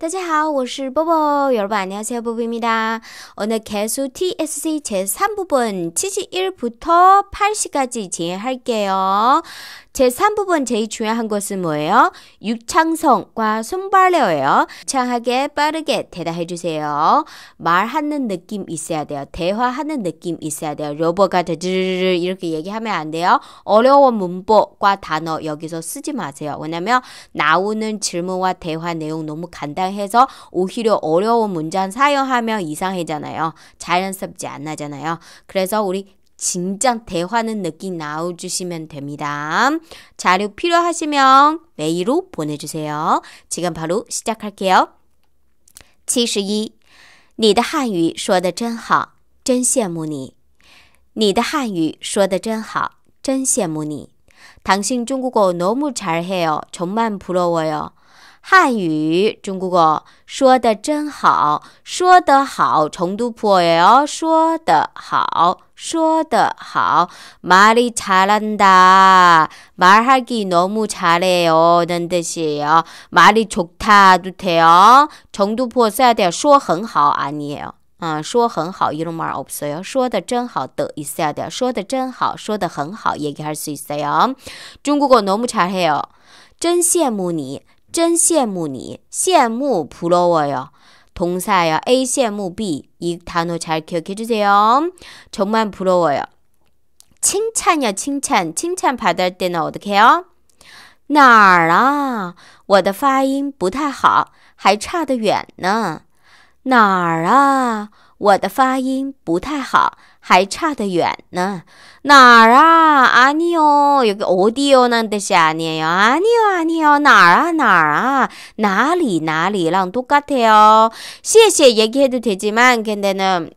大家好，我是波波。여러분안녕하세요波波입니다. 오늘 개수 TSC 제3부분 71부터 8시까지 진행할게요. 제3부분 제일 중요한 것은 뭐예요? 육창성과 손발레어예요. 창하게 빠르게 대답해 주세요. 말하는 느낌 있어야 돼요. 대화하는 느낌 있어야 돼요. 로버가 드르르 이렇게 얘기하면 안 돼요. 어려운 문법과 단어 여기서 쓰지 마세요. 왜냐면 나오는 질문과 대화 내용 너무 간단해서 오히려 어려운 문장 사용하면 이상해잖아요. 자연스럽지 않나잖아요. 그래서 우리 진정 대화하는 느낌 나와주시면 됩니다. 자료 필요하시면 메일로 보내주세요. 지금 바로 시작할게요. 71.你的汉语说得真好真羡慕你你的汉语说得真好真羡慕你 당신 중국어 너무 잘해요. 정말 부러워요. 한유 중국어 说的真好说的好 정도 부어예요. 说的好说得好, 말이 잘한다. 말하기 너무 잘해요. 는 뜻이에요. 말이 좋다도 돼요. 정도포 써야 돼요. 说很好 아니에요. 아, 说很好 이런 말 없어요. 说的真好的 있어야 돼요. 说的真好,说的很好 얘기할 수 있어요. 중국어 너무 잘해요. 真羡慕你,真羡慕你,羡慕 부러워요. 동사예요. acm b 이 단어 잘 기억해 주세요. 정말 부러워요. 칭찬이요, 칭찬. 칭찬 받을 때는 어떻게 해요? 哪儿啊我的发音不太好还差得远呢哪儿啊我的发音不太好 还差得远呢。哪儿啊？아니요 有个 어디요는 뜻이 아니에요. 아니요, 아니요. 나라, 나라. 나리, 나리랑 똑같아요. 谢谢 얘기해도 되지만 근데는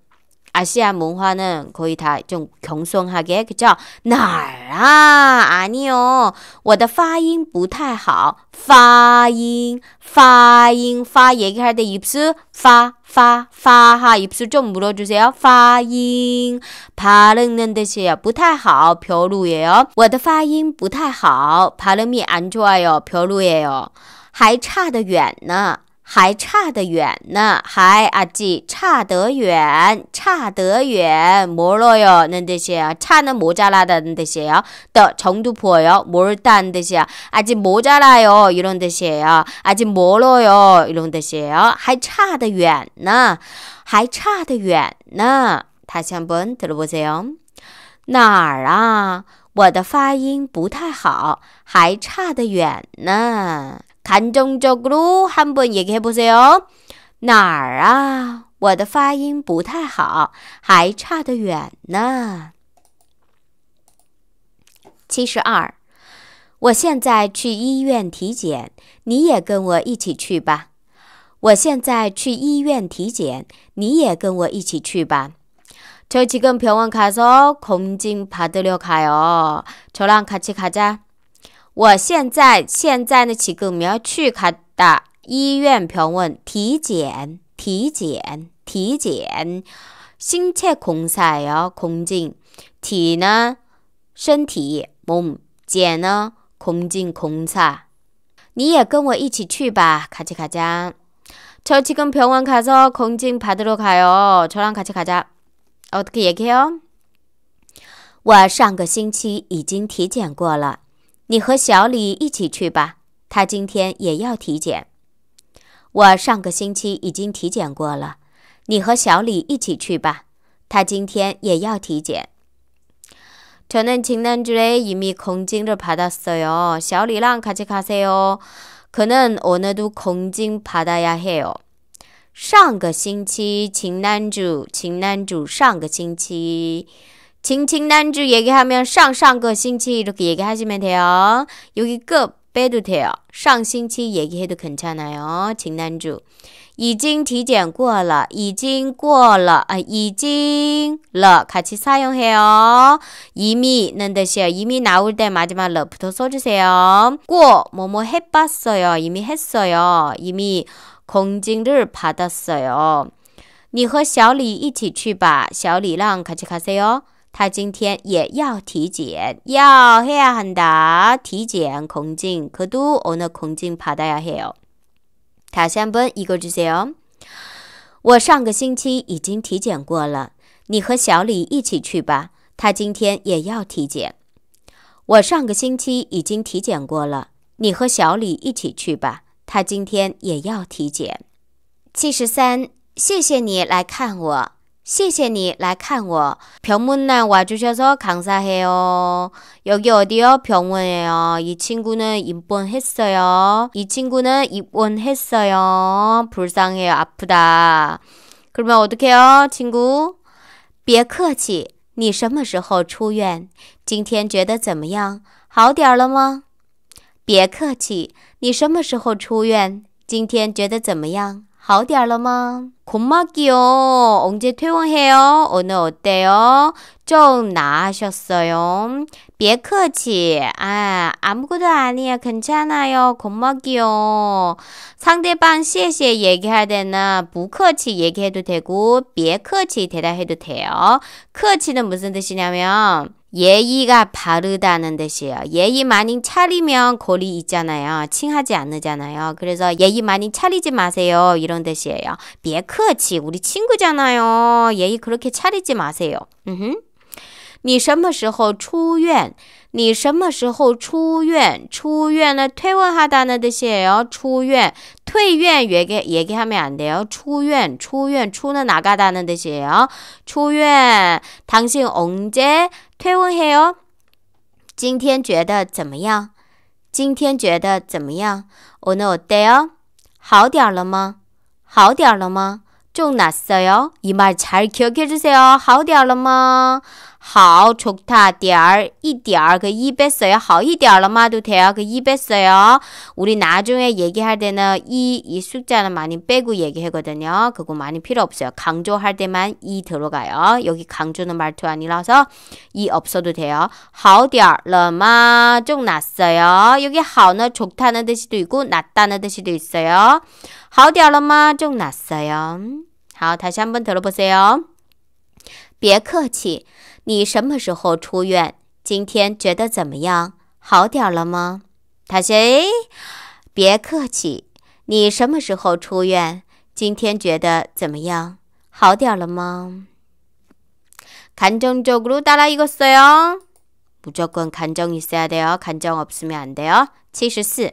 阿西啊，蒙花呢？可以，他种轻松下个，可叫哪儿啊？阿妞，我的发音不太好，发音发音发音，开下的一不是发发发哈，一不是种木咯，就是要发音，怕恁恁的是不太好，飘露耶哦，我的发音不太好，怕恁咪按出来哟，飘露耶哦，还差得远呢。 还差得远呢，还아직差得远，差得远멀어요는 뜻이에요. 차는 모자라다는 뜻이에요. 더 정도 보여요. 멀다는 뜻이야. 아직 모자라요 이런 뜻이에요. 아직 멀어요 이런 뜻이에요. 还差得远呢，还差得远呢。 다시 한번 들어보세요. 哪儿啊？我的发音不太好，还差得远呢。看中就撸，韩文也给不是哟？哪儿啊？我的发音不太好，还差得远呢。七十二，我现在去医院体检，你也跟我一起去吧。我现在去医院体检，你也跟我一起去吧。저기근편을가져요공중받으려가요저랑같이가자我现在现在呢，起个苗去卡的医院评问体检，体检，体检，心切空测哦，空经体呢，身体，梦检呢，空进空测。你也跟我一起去吧，卡起卡讲，超起跟平问卡少空经拍得落卡哟，超人卡起卡讲，我特个也去哦。我上个星期已经体检过了。你和小李一起去吧，他今天也要体检。我上个星期已经体检过了。你和小李一起去吧，他今天也要体检。可能情男主一面空惊着爬到死哟，小李郎卡起卡塞哟，可能我那都空惊爬到呀嗨哟。上个星期情男主，情男主上个星期。 칭칭난주 얘기하면 상상거싱치 이렇게 얘기하시면 돼요. 여기 끝 빼도 돼요. 쌍싱치 얘기해도 괜찮아요. 징난주. 이징 디젠过了, 이징 过了, 아, 이징了 같이 사용해요. 이미는 뜻이요 이미 나올 때 마지막 러부터 써주세요. 고 뭐뭐 해봤어요. 이미 했어요. 이미 공징을 받았어요. 你和小李一起去吧.小李랑 같이 가세요. 他今天也要体检，要很啊很大体检，空镜可都我那空镜怕大呀黑哦。他想问一个事情哦，我上个星期已经体检过了，你和小李一起去吧。他今天也要体检，我上个星期已经体检过了，你和小李一起去吧。他今天也要体检。七十三，谢谢你来看我。谢谢你来看我。병문난와주셔서감사해요여기어디요병원이에요이친구는입원했어요이친구는입원했어요불쌍해요아프다그러면어떡해요친구别客气。你什么时候出院？今天觉得怎么样？好点了吗？别客气。你什么时候出院？今天觉得怎么样？ 好点了吗？고맙기요. 언제 퇴원해요? 오늘 어때요? 좀 나아셨어요. 别客气. 아, 아무것도 아니야. 괜찮아요. 고마워요. 상대방 谢谢 얘기해야 되나? 不客气 얘기해도 되고 别客气 대답해도 돼요. 客气는 무슨 뜻이냐면 예의가 바르다는 뜻이에요. 예의 많이 차리면 거리 있잖아요. 칭하지 않으잖아요. 그래서 예의 많이 차리지 마세요. 이런 뜻이에요. 别客气. 우리 친구잖아요. 예의 그렇게 차리지 마세요. 으흠. 你什么时候出院？你什么时候出院？出院呢？退温哈哒呢？得些也要出院。退院也给也给他면안돼 요。 出院，出院，出了哪嘎达呢？得些 요。 出院，당신언제퇴원해 요？ 今天觉得怎么样？今天觉得怎么样？오늘어때 요？ 好点了吗？好点了吗？좀나서요이마잘껴껴주세요好点了吗？ 好좋다 디알 그 이 디알 그이 뺐어요. 好이 디알 마도 돼요. 그이 뺐어요. 우리 나중에 얘기할 때는 이이 숫자는 많이 빼고 얘기하거든요. 그거 많이 필요 없어요. 강조할 때만 이 들어가요. 여기 강조는 말투 아니라서 이 없어도 돼요. 好 디알 러마 좀 났어요. 여기 好는 좋다는 뜻이도 있고 낫다는 뜻이도 있어요. 好 디알 러마 좀 났어요. 好 다시 한번 들어보세요. 别客气。你什么时候出院？今天觉得怎么样？好点了吗？他说：“哎，别客气。”你什么时候出院？今天觉得怎么样？好点了吗？感情就鼓打了一个声，无조건感情이어야돼요감정없으면안돼요七十四，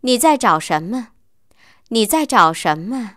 你在找什么？你在找什么？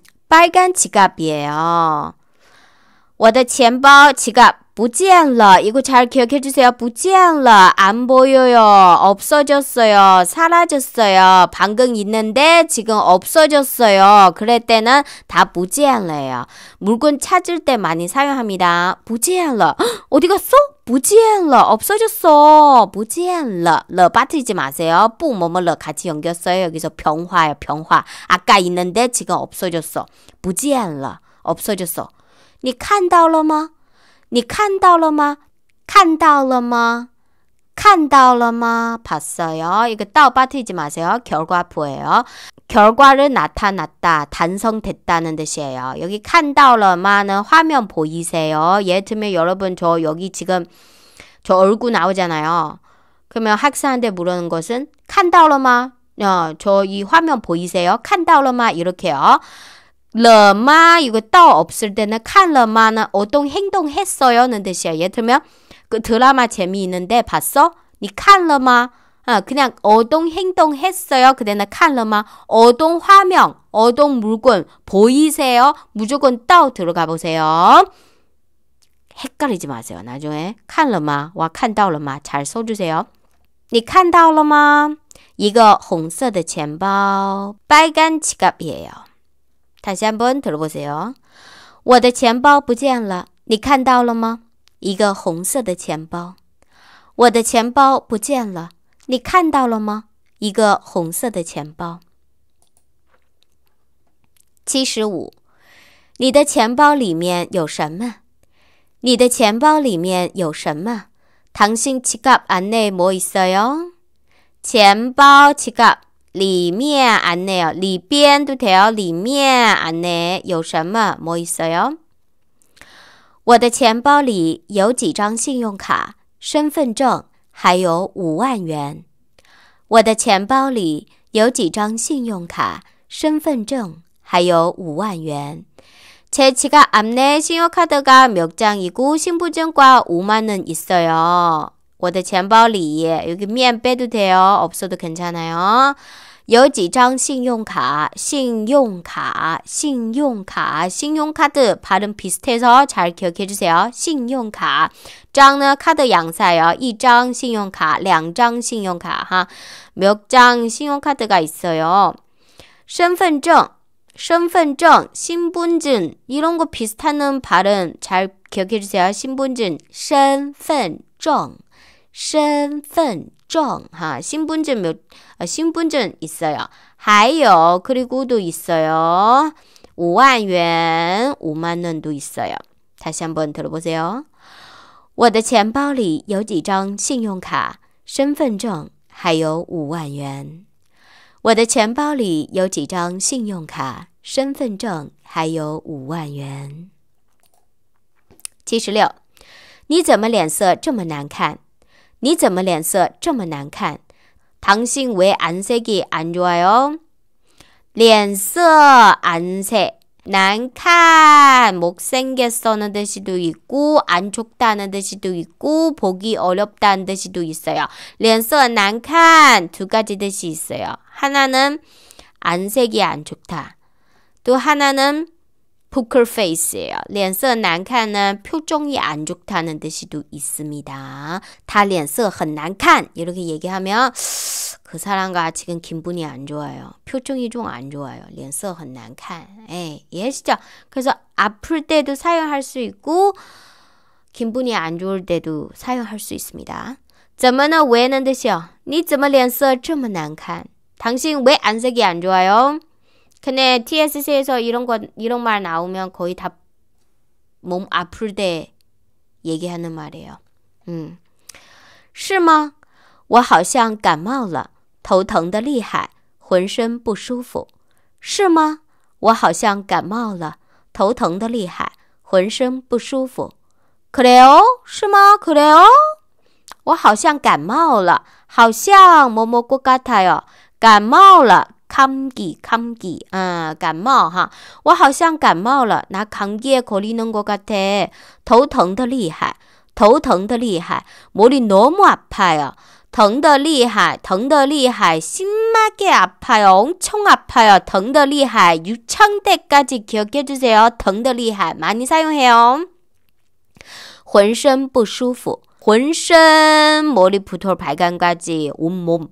빨간 지갑이에요. 我的钱包지갑 지见러 이거 잘 기억해 주세요. 지见러안 보여요. 없어졌어요. 사라졌어요. 방금 있는데 지금 없어졌어요. 그럴 때는 다지见러예요 물건 찾을 때 많이 사용합니다. 지见러 어디 갔어? 지见러 없어졌어. 不지了러 빠뜨리지 마세요. 뿌 뭐뭐러 같이 연겼어요. 여기서 병화예요. 병화. 아까 있는데 지금 없어졌어. 지见러 없어졌어. 你看到了吗？你看到了吗？看到了吗？看到了吗？ 봤어요. 이거 따빠뜨지 마세요. 결과부예요. 결과를 나타났다, 단성됐다는 뜻이에요. 여기 칸다울러는 화면 보이세요. 예를 들면 여러분 저 여기 지금 저 얼굴 나오잖아요. 그러면 학생한테 물어는 것은 칸다울러저이 어, 화면 보이세요? 칸다울러 이렇게요. 러마 이거 떠 없을 때는 칸 러마는 어떤 행동했어요는 뜻이야. 예를 들면 그 드라마 재미있는데 봤어? 니칸 러마 아, 그냥 어동 행동했어요. 그대는 칼러마 어동 화명, 어동 물건 보이세요? 무조건 떠 들어가 보세요. 헷갈리지 마세요. 나중에 칼러마와 칸다러마 잘 써주세요. 你看到了吗? 이거 홍色的钱包, 빨간 지갑이에요. 다시한 t u r b o 요我的钱包不见了，你看到了吗？一个红色的钱包。我的钱包不见了，你看到了吗？一个红色的钱包。”七十五，你的钱包里面有什么？你的钱包里面有什么？Tangin c h e g 钱包里面啊，尼哦，里边都条里面啊，那有什么？什么意思哟？我的钱包里有几张信用卡、身份证，还有五万元。我的钱包里有几张信用卡、身份证，还有五万元。제카안에信用卡的가몇장이고신분증과5만은있어요 我的钱包里有个面背도得哦 없어도 괜찮아요. 有几张信用卡信用卡信用卡信用卡드 발음 비슷해서 잘 기억해 주세요. 신용카. 张呢 카드 양사요 1장 신용카, 2장 신용카. 하. 몇장 신용카드가 있어요. 身份证身份证, 신분증 이런 거 비슷한 발음 잘 기억해 주세요. 신분증, 身份证身份证哈，身份证没有，呃，身份证있어 요。 还有克里고도있어 요。 五万元，五万원도있어 요。 他想问什么词哟？我的钱包里有几张信用卡、身份证，还有五万元。我的钱包里有几张信用卡、身份证，还有五万元。七十六，你怎么脸色这么难看？ 你怎么脸色这么难看？당신왜안색이안좋아요脸色안색 난칸 못생겼어는 뜻이도 있고 안 좋다는 뜻이도 있고 보기 어렵다는 뜻이도 있어요. 랜서 난칸 두 가지 뜻이 있어요. 하나는 안색이 안 좋다. 또 하나는 poker face예요. 脸色 난칸은 표정이 안 좋다는 뜻이도 있습니다. 다脸色很难看 이렇게 얘기하면 그 사람과 지금 기분이 안 좋아요. 표정이 좀 안 좋아요. 脸色很难看. 예, 이해하시죠? 그래서 아플 때도 사용할 수 있고 기분이 안 좋을 때도 사용할 수 있습니다. 怎么呢? 왜는 뜻이요. 你怎么脸色这么难看? 당신 왜 안색이 안 좋아요? 근데 T.S.C. 에서이런것이런말나오면거의다몸아플때얘기하는말이에요嗯，是吗？我好像感冒了，头疼的厉害，浑身不舒服。是吗？我好像感冒了，头疼的厉害，浑身不舒服。可怜哦，是吗？可怜哦，我好像感冒了，好像么么咕嘎泰哦，感冒了。康吉康吉，感冒哈！我好像感冒了。那康吉可里能够个太，头疼的厉害，头疼的厉害，摩里诺木阿派啊，疼的厉害，疼的厉害，心脉给阿派啊，胸阿派啊，疼的厉害，有腔的嘎吉口，嘎这些疼的厉害，嘛尼啥用响？浑身不舒服，浑身摩里骨头排干嘎吉，我么。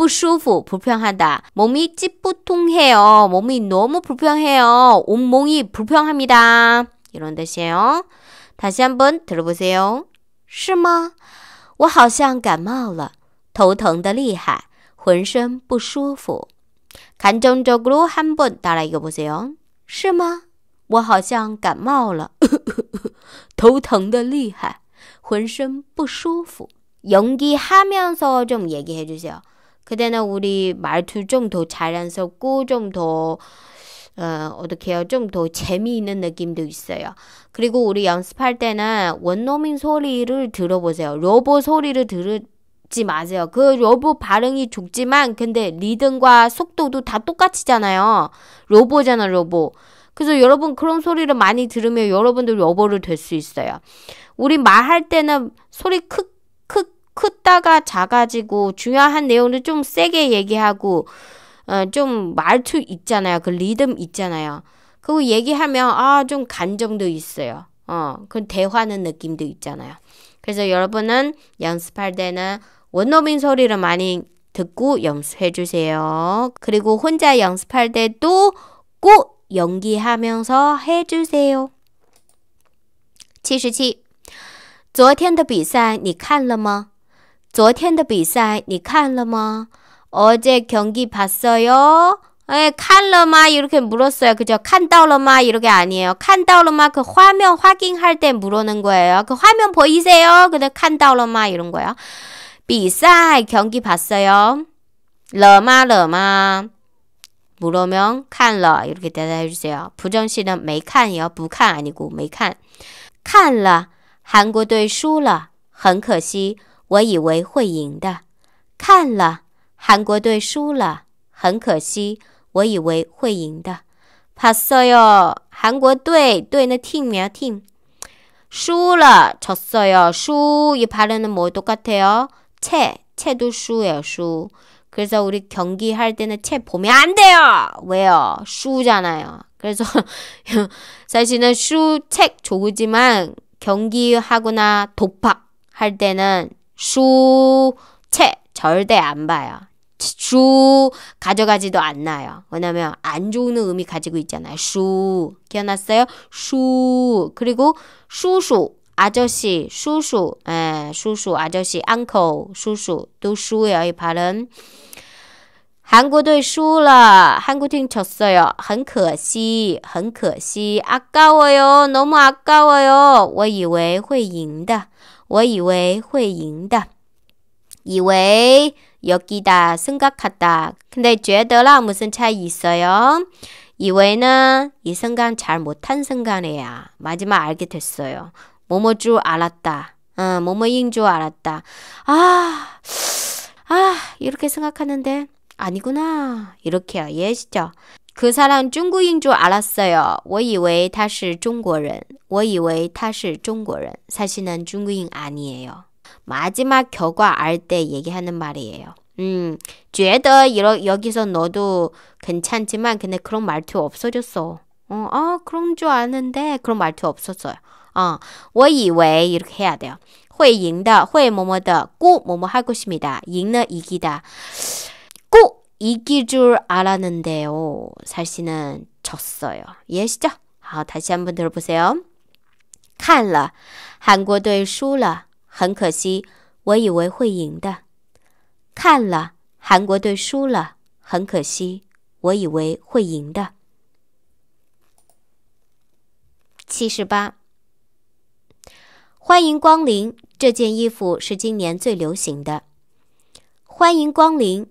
不舒服, 불편하다. 몸이 찌뿌통해요. 몸이 너무 불편해요. 온몸이 불편합니다. 이런 뜻이에요. 다시 한 번 들어보세요. 是吗?我好像感冒了.头疼的厉害,浑身不舒服. 감정적으로 한번 따라 읽어보세요. 是吗?我好像感冒了.头疼的厉害,浑身不舒服. 연기하면서 좀 얘기해 주세요. 그때는 우리 말투 좀 더 자연스럽고 좀 더 어, 어떻게 해요? 좀 더 재미있는 느낌도 있어요. 그리고 우리 연습할 때는 원노민 소리를 들어보세요. 로봇 소리를 들지 마세요. 그 로봇 발음이 좁지만 근데 리듬과 속도도 다 똑같이잖아요. 로보잖아, 로보. 그래서 여러분 그런 소리를 많이 들으면 여러분도 로보를 될 수 있어요. 우리 말할 때는 소리 크크 크다가 작아지고 중요한 내용을 좀 세게 얘기하고 어, 좀 말투 있잖아요. 그 리듬 있잖아요. 그거 얘기하면 아좀 간정도 있어요. 어, 그 대화는 하 느낌도 있잖아요. 그래서 여러분은 연습할 때는 원어민 소리를 많이 듣고 연습해 주세요. 그리고 혼자 연습할 때도 꼭 연기하면서 해 주세요. 77. 昨天的比赛你看了吗？昨天的比赛你看了吗？ 어제 경기 봤어요? 에, 칸러마 이렇게 물었어요. 그죠? 칸다울러 이렇게 아니에요. 칸다울러그 화면 확인할 때 물어는 거예요. 그 화면 보이세요? 근데 칸다울러 이런 거요. 비싸 경기 봤어요. 러마 러마 물으면 칸러 이렇게 대답해 주세요. 부정 씨는 메이요 부칸 아니고 메이칸. 칸러 한队输了很可惜 我以为会赢的。看了，韩国队输了，很可惜。我以为会赢的。봤어요韩国队队呢 팀이야 팀.输了졌어요输이 발음은 뭐같아요채 채도 수요 수. 그래서 우리 경기 할 때는 채 보면 안 돼요. 왜요? 수잖아요. 그래서 사실은 수책 좋으지만 경기하거나 독박 할 때는 수채 절대 안 봐요. 수 가져가지도 않나요. 왜냐면 안 좋은 의미 가지고 있잖아요. 수 기억났어요? 수 그리고 수수 아저씨 수수 에수슈 예, 아저씨 uncle 슈슈 또수예요이 발음. 한국队 슈라 한국 팀 졌어요. 很可惜,很可惜. 아까워요. 너무 아까워요. 我以为会赢的. 我以为会赢的。以为여기다생각하다근데觉得啦무슨차이있어요 이외는 이 순간 잘 못한 순간이야 마지막 알게 됐어요. 뭐뭐 줄 알았다. 어, 뭐뭐인 줄 알았다. 아, 아 이렇게 생각하는데 아니구나. 이렇게요. 이해시죠 그 사람 중국인 줄 알았어요. 我以为他是中国人.我以为他是中国人. 사실 난 중국인 아니에요. 마지막 결과 알 때 얘기하는 말이에요. 음, 觉得 이러, 여기서 너도 괜찮지만 근데 그런 말투 없어졌어. 어, 아, 그런 줄 아는데 그런 말투 없었어요. 어, 我以为 이렇게 해야 돼요. 会赢的,会뭐뭐的,꼭 뭐뭐 하고 싶니다. 赢는 이기다. 이기줄알았는데요사실은졌어요이해시죠다시한번들어보세요看了韩国队输了，很可惜，我以为会赢的。看了韩国队输了，很可惜，我以为会赢的。七十八。欢迎光临，这件衣服是今年最流行的。欢迎光临。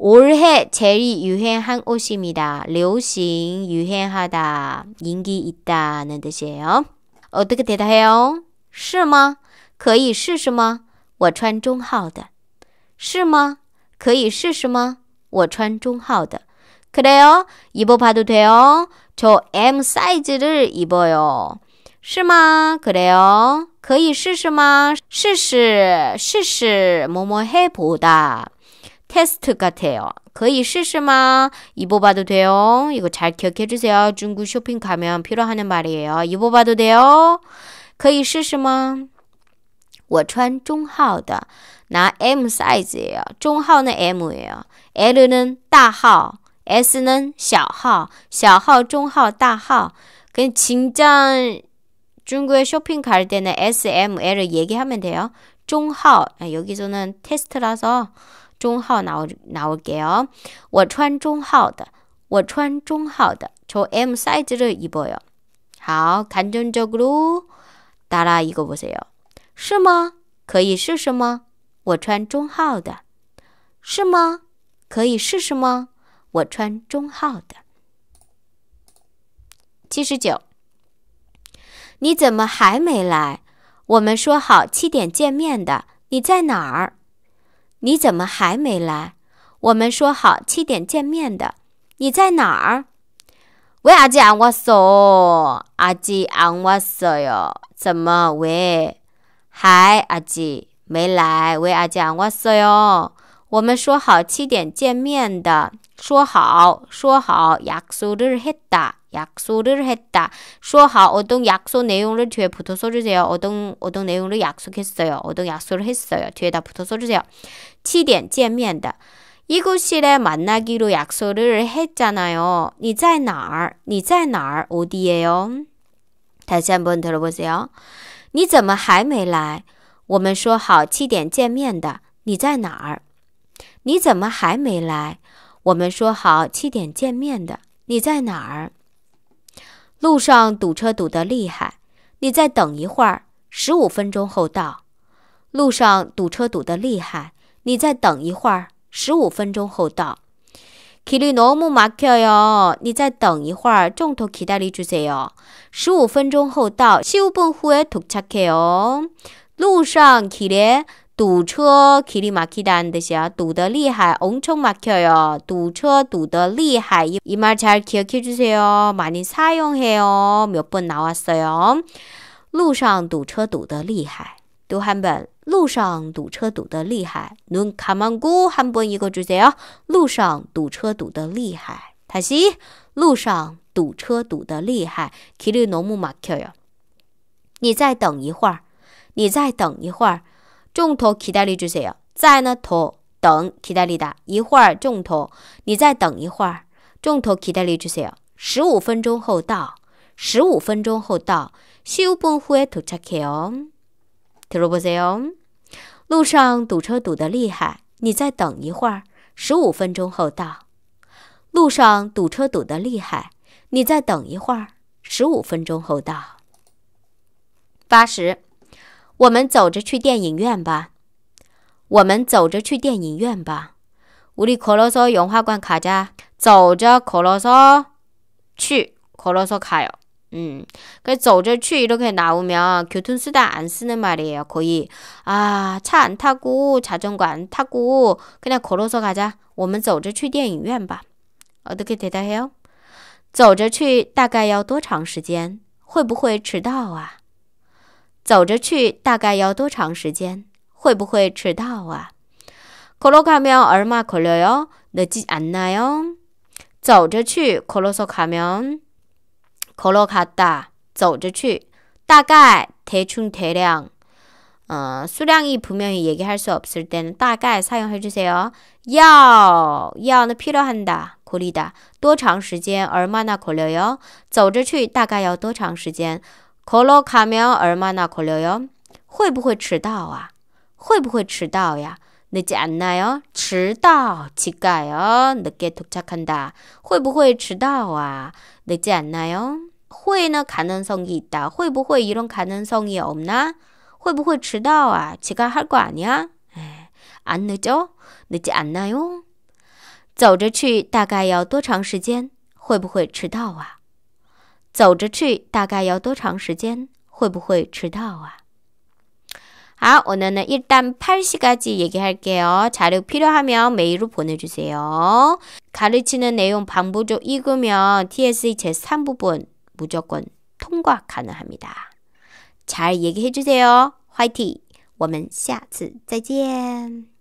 올해 제일 유행한 옷입니다. 流行, 유행하다, 인기 있다는 뜻이에요. 어떻게 대답해요? 是吗?可以试试吗?我穿中号的.是吗?可以试试吗?我穿中号的. 그래요? 입어봐도 돼요? 저 M 사이즈를 입어요. 是吗? 그래요? 可以试试吗?试试,试试, 뭐뭐 해보다. 테스트 같아요. 可以试试吗? 입어봐도 돼요. 이거 잘 기억해 주세요. 중국 쇼핑 가면 필요하는 말이에요. 입어봐도 돼요. 可以试试吗? 我穿中号的，나 M 사이즈예요. 중号는 M예요. L은 大号, S는 小号,小号,中号,大号. 그냥 진짜 중국에 쇼핑 갈 때는 S, M, l 얘기하면 돼요. 중号, 아, 여기서는 테스트라서 中号拿我拿我给哦，我穿中号的，我穿中号的，抽 M s 的一波哟。好，看中就撸，打了一个五色是吗？可以试试吗？我穿中号的，是吗？可以试试吗？我穿中号的。七十九，你怎么还没来？我们说好七点见面的，你在哪儿？你怎么还没来？我们说好七点见面的，你在哪儿？喂，阿姐，我说，阿姐，俺我说哟，怎么喂？嗨，阿姐，没来，喂，阿姐，俺我说哟。我们说好七点见面的，说好说好，약속을했다약속을했 다。 说好我동약속내용을죄부터소지세요我동我동내용을약속했어요我동약속했어요죄다부터소지세요七点见面的，이곳실에만나기로약속을했잖아요你在哪儿？你在哪儿？어디에 요？ 다시한번들어보세요你怎么还没来？我们说好七点见面的，你在哪儿？你怎么还没来？我们说好七点见面的。你在哪儿？路上堵车堵得厉害，你再等一会儿，十五分钟后到。路上堵车堵得厉害，你再等一会儿，十五分钟后到。Kilino Maka yo，你再等一会儿，中途期待你出现哦。十五分钟后到，西乌本湖的土恰克哦，路上 Kilino。堵车，克里嘛，克哒安得些？堵得厉害，红灯嘛克哟。堵车堵得厉害，一马前克克住些哟。马尼菜用些哟，冇不孬啊些哟。路上堵车堵得厉害，堵汉本。路上堵车堵得厉害，轮卡曼古汉不一个直接哟。路上堵车堵得厉害，泰西。路上堵车堵得厉害，克里农牧嘛克哟。你再等一会儿，你再等一会儿。重头期待 a 出现，在呢头等期待力的，一会儿重头，你再等一会儿。重头期待 a 出现，十五分钟后到，十五分钟后到。修崩会堵车哦，听我说哦，路上堵车堵得厉害，你再等一会儿。十五分钟后到，路上堵车堵得厉害，你再等一会儿。十五分钟后到。八十。我们走着去电影院吧我们走着去电影院吧我的可乐嗦氧化罐卡夹走着可乐嗦去可乐嗦卡哟嗯可走着去都可以拿五秒 qtunsta and snapday 也可以啊唱他姑查中管他姑跟那我们走着去电影院吧我都可以贴贴还走着去大概要多长时间会不会迟到啊走着去大概要多长时间？会不会迟到啊？科罗卡喵尔玛科罗哟，那吉安奈哟。走着去，科罗索卡喵，科罗卡哒。走着去，大概天窗天量嗯，数量一不明，얘기할수없을大概사용해주세 요。 要要那필요한다거리 다。 多长时间？尔玛那科罗哟。走着去大概要多长时间？ 걸어가면 얼마나 걸려요? 会不会迟到啊?会不会迟到呀? 늦지 않나요? 迟到, 지가요. 늦게 도착한다. 会不会迟到啊? 늦지 않나요? 会는 가능성이 있다. 会不会 이런 가능성이 없나? 会不会迟到啊? 지가 할거 아니야? 예. 안 늦죠? 늦지 않나요? 走着去大概要多长时间？会不会迟到啊？走着去大概要多长时间?会不会迟到啊？ 아, 오늘은 일단 8시까지 얘기할게요. 자료 필요하면 메일로 보내주세요. 가르치는 내용 방부조 읽으면 TSE 제3부분 무조건 통과 가능합니다. 잘 얘기해주세요. 화이팅! 我们下次再见。